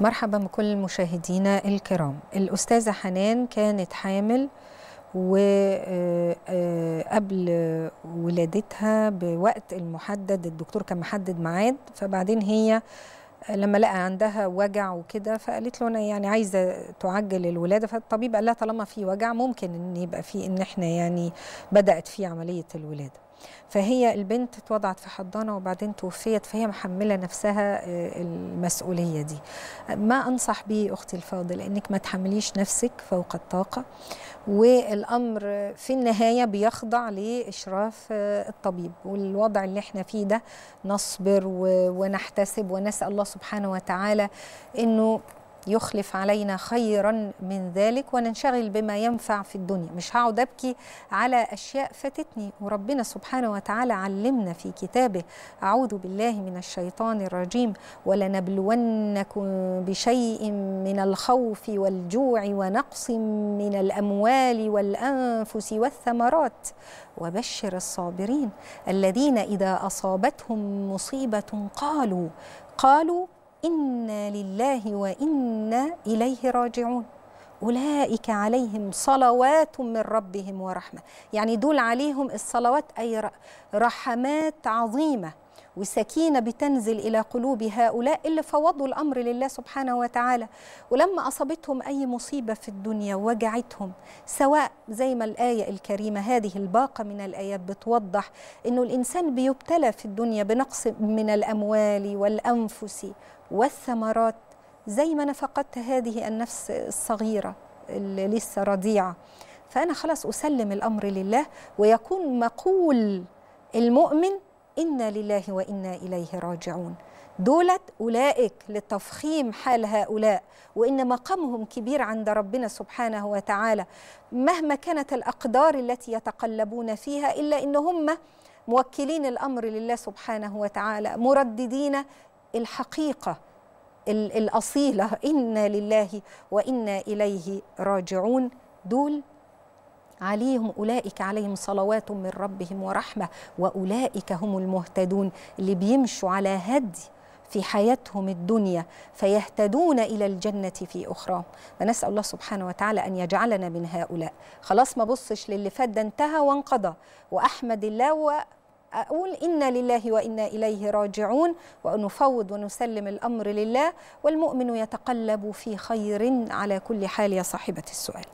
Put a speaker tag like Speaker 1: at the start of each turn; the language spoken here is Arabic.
Speaker 1: مرحبا بكل مشاهدينا الكرام الأستاذة حنان كانت حامل وقبل آه، آه، ولادتها بوقت المحدد الدكتور كان محدد ميعاد فبعدين هي لما لقى عندها وجع وكده فقالت له انا يعني عايزه تعجل الولاده فالطبيب قال لها طالما في وجع ممكن ان يبقى في ان احنا يعني بدات في عمليه الولاده فهي البنت اتوضعت في حضانه وبعدين توفيت فهي محمله نفسها آه، المسؤوليه دي ما انصح به اختي الفاضله انك ما تحمليش نفسك فوق الطاقه والامر في النهايه بيخضع لاشراف آه، الطبيب والوضع اللي احنا فيه ده نصبر ونحتسب ونسال الله سبحانه وتعالى انه يخلف علينا خيرا من ذلك وننشغل بما ينفع في الدنيا مش هقعد ابكي على اشياء فاتتني وربنا سبحانه وتعالى علمنا في كتابه اعوذ بالله من الشيطان الرجيم ولنبلونكم بشيء من الخوف والجوع ونقص من الاموال والانفس والثمرات وبشر الصابرين الذين اذا اصابتهم مصيبه قالوا قالوا إنا لله وإنا إليه راجعون أولئك عليهم صلوات من ربهم ورحمة يعني دول عليهم الصلوات أي رحمات عظيمة وسكينة بتنزل إلى قلوب هؤلاء اللي فوضوا الأمر لله سبحانه وتعالى ولما أصابتهم أي مصيبة في الدنيا وجعتهم سواء زي ما الآية الكريمة هذه الباقة من الآيات بتوضح أنه الإنسان بيبتلى في الدنيا بنقص من الأموال والأنفس والثمرات زي ما فقدت هذه النفس الصغيرة اللي لسه رضيعة فأنا خلاص أسلم الأمر لله ويكون مقول المؤمن إنا لله وإنا إليه راجعون دولت أولئك لتفخيم حال هؤلاء وإن مقامهم كبير عند ربنا سبحانه وتعالى مهما كانت الأقدار التي يتقلبون فيها إلا إن هم موكلين الأمر لله سبحانه وتعالى مرددين الحقيقة الأصيلة إنا لله وإنا إليه راجعون دول عليهم أولئك عليهم صلوات من ربهم ورحمة وأولئك هم المهتدون اللي بيمشوا على هدي في حياتهم الدنيا فيهتدون الى الجنه في اخراهم فنسال الله سبحانه وتعالى ان يجعلنا من هؤلاء خلاص ما بصش للي فات ده انتهى وانقضى واحمد الله واقول انا لله وانا اليه راجعون ونفوض ونسلم الامر لله والمؤمن يتقلب في خير على كل حال يا صاحبه السؤال